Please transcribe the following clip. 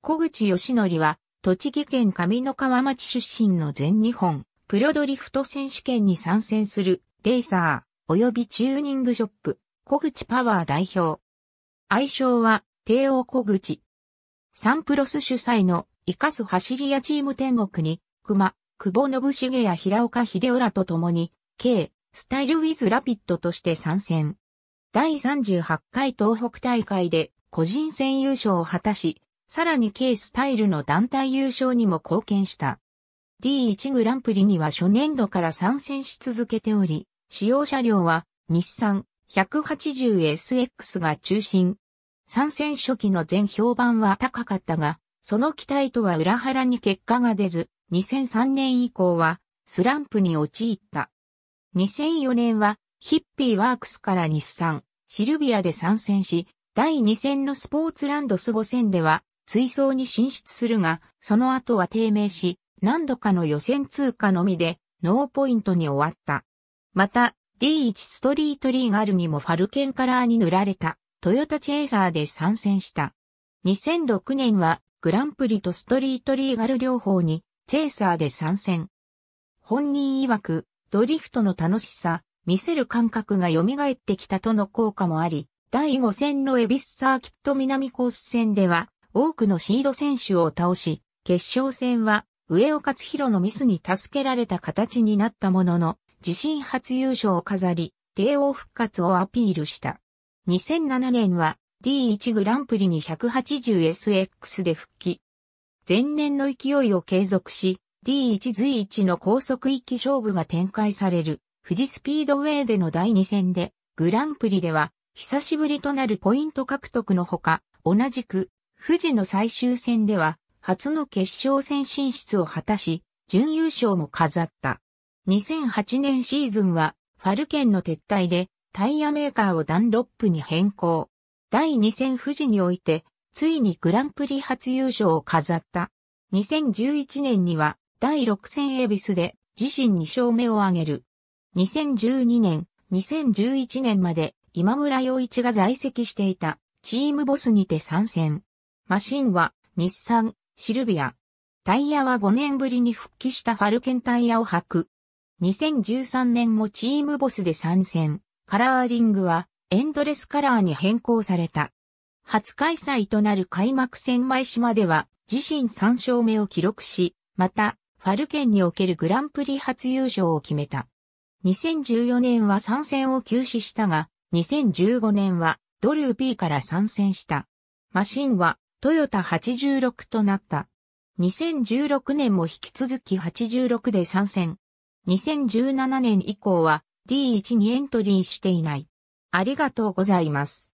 小口義則は、栃木県上三川町出身の全日本プロドリフト選手権に参戦するレーサー及びチューニングショップ小口パワー代表。愛称は帝王小口。サンプロス主催の生かす走り屋チーム天国に熊、久保信重や平岡秀浦と共に K スタイルウィズラピッドとして参戦。第38回東北大会で個人戦優勝を果たし、さらに K スタイルの団体優勝にも貢献した。D1 グランプリには初年度から参戦し続けており、使用車両は日産 180SX が中心。参戦初期の全評判は高かったが、その期待とは裏腹に結果が出ず、2003年以降はスランプに陥った。2004年はヒッピーワークスから日産、シルビアで参戦し、第2戦のスポーツランドス5戦では追走に進出するが、その後は低迷し、何度かの予選通過のみで、ノーポイントに終わった。また、D1 ストリートリーガルにもファルケンカラーに塗られた、トヨタチェイサーで参戦した。2006年は、グランプリとストリートリーガル両方に、チェイサーで参戦。本人曰く、ドリフトの楽しさ、見せる感覚が蘇ってきたとの効果もあり、第5戦のエビスサーキット南コース戦では、多くのシード選手を倒し、決勝戦は上尾勝弘のミスに助けられた形になったものの、自身初優勝を飾り、帝王復活をアピールした。2007年は D1 グランプリに 180SX で復帰。前年の勢いを継続し、D1 随一の高速域勝負が展開される、富士スピードウェイでの第2戦で、グランプリでは、久しぶりとなるポイント獲得のほか、同じく富士の最終戦では、初の決勝戦進出を果たし、準優勝も飾った。2008年シーズンは、ファルケンの撤退で、タイヤメーカーをダンロップに変更。第2戦富士において、ついにグランプリ初優勝を飾った。2011年には、第6戦エビスで、自身2勝目を挙げる。2012年、2011年まで、今村洋一が在籍していた、チームボスにて参戦。マシンは日産、シルビア。タイヤは5年ぶりに復帰したファルケンタイヤを履く。2013年もチームボスで参戦。カラーリングはエンドレスカラーに変更された。初開催となる開幕戦前島では自身3勝目を記録し、また、ファルケンにおけるグランプリ初優勝を決めた。2014年は参戦を休止したが、2015年はドルーピーから参戦した。マシンはトヨタ86となった。2016年も引き続き86で参戦。2017年以降は D1 にエントリーしていない。ありがとうございます。